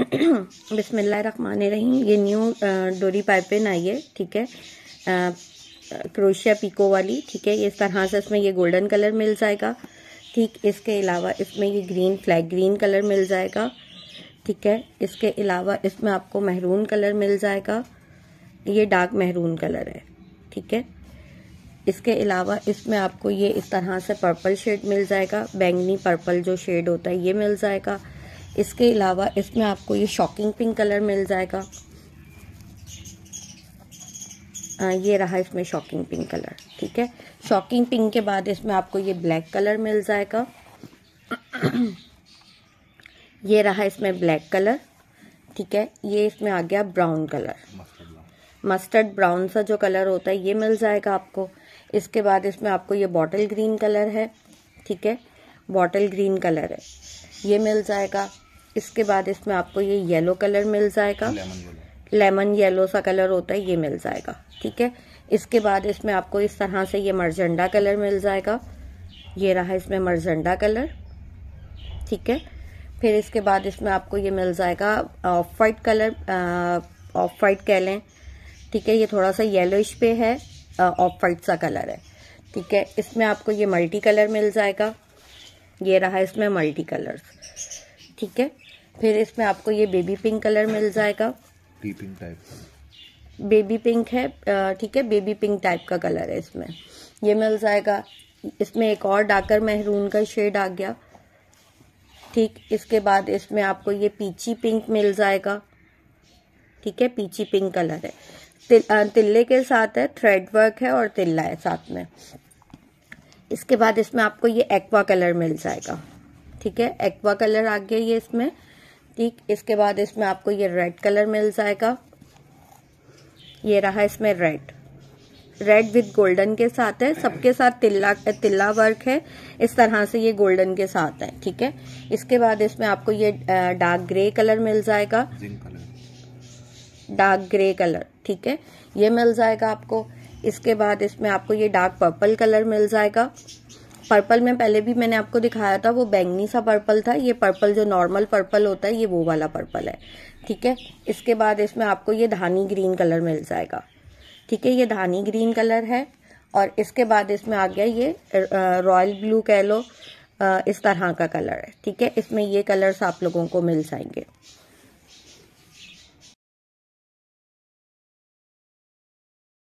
रहीम ये न्यू डोरी पाइपिन आई है ठीक है क्रोशिया पिको वाली ठीक है इस तरह से इसमें ये गोल्डन कलर मिल जाएगा ठीक इसके अलावा इसमें ये ग्रीन फ्लैग ग्रीन कलर मिल जाएगा ठीक है इसके अलावा इसमें आपको महरून कलर मिल जाएगा ये डार्क महरून कलर है ठीक है इसके अलावा इसमें आपको ये इस तरह से पर्पल शेड मिल जाएगा बैंगनी पर्पल जो शेड होता है ये मिल जाएगा इसके अलावा इसमें आपको ये शॉकिंग पिंक कलर मिल जाएगा आ, हाँ, ये रहा इसमें शॉकिंग पिंक कलर ठीक है शॉकिंग पिंक के बाद इसमें आपको ये ब्लैक कलर मिल जाएगा ये रहा इसमें ब्लैक कलर ठीक है ये इसमें आ गया ब्राउन कलर मस्टर्ड ब्राउन सा जो कलर होता है ये मिल जाएगा आपको इसके बाद इसमें आपको ये बॉटल ग्रीन कलर है ठीक है बॉटल ग्रीन कलर है ये मिल जाएगा इसके बाद इसमें आपको ये येलो कलर मिल जाएगा लेमन येलो सा कलर होता है ये मिल जाएगा ठीक है इसके बाद इसमें आपको इस तरह से ये मरजंडा कलर मिल जाएगा ये रहा इसमें मरजंडा कलर ठीक है फिर इसके बाद इसमें आपको ये मिल जाएगा off white colour off white कह लें ठीक है ये थोड़ा सा येलोइश पे है ऑफ वाइट सा कलर है ठीक है इसमें आपको ये मल्टी कलर मिल जाएगा ये रहा इसमें मल्टी कलर ठीक है फिर इसमें आपको ये बेबी पिंक कलर मिल जाएगा पिंक टाइप बेबी पिंक है ठीक है बेबी पिंक टाइप का कलर है इसमें ये मिल जाएगा इसमें एक और डाकर मेहरून का शेड आ गया ठीक इसके बाद इसमें आपको ये पीची पिंक मिल जाएगा ठीक है पीची पिंक कलर है तिल, तिल्ले के साथ है थ्रेड वर्क है और तिल्ला है साथ में इसके बाद इसमें आपको ये एक्वा कलर मिल जाएगा ठीक है एक्वा कलर आ गया ये इसमें ठीक इसके बाद इसमें आपको ये रेड कलर मिल जाएगा ये रहा इसमें रेड रेड विद गोल्डन के साथ है सबके साथ तिल्ला तिल्ला वर्क है इस तरह से ये गोल्डन के साथ है ठीक है इसके बाद इसमें आपको ये डार्क ग्रे कलर मिल जाएगा डार्क ग्रे कलर ठीक है ये मिल जाएगा आपको इसके बाद इसमें आपको ये डार्क पर्पल कलर मिल जाएगा पर्पल में पहले भी मैंने आपको दिखाया था वो बैंगनी सा पर्पल था ये पर्पल जो नॉर्मल पर्पल होता है ये वो वाला पर्पल है ठीक है इसके बाद इसमें आपको ये धानी ग्रीन कलर मिल जाएगा ठीक है ये धानी ग्रीन कलर है और इसके बाद इसमें आ गया ये रॉयल ब्लू कह लो इस तरह का कलर है ठीक है इसमें ये कलर्स आप लोगों को मिल जाएंगे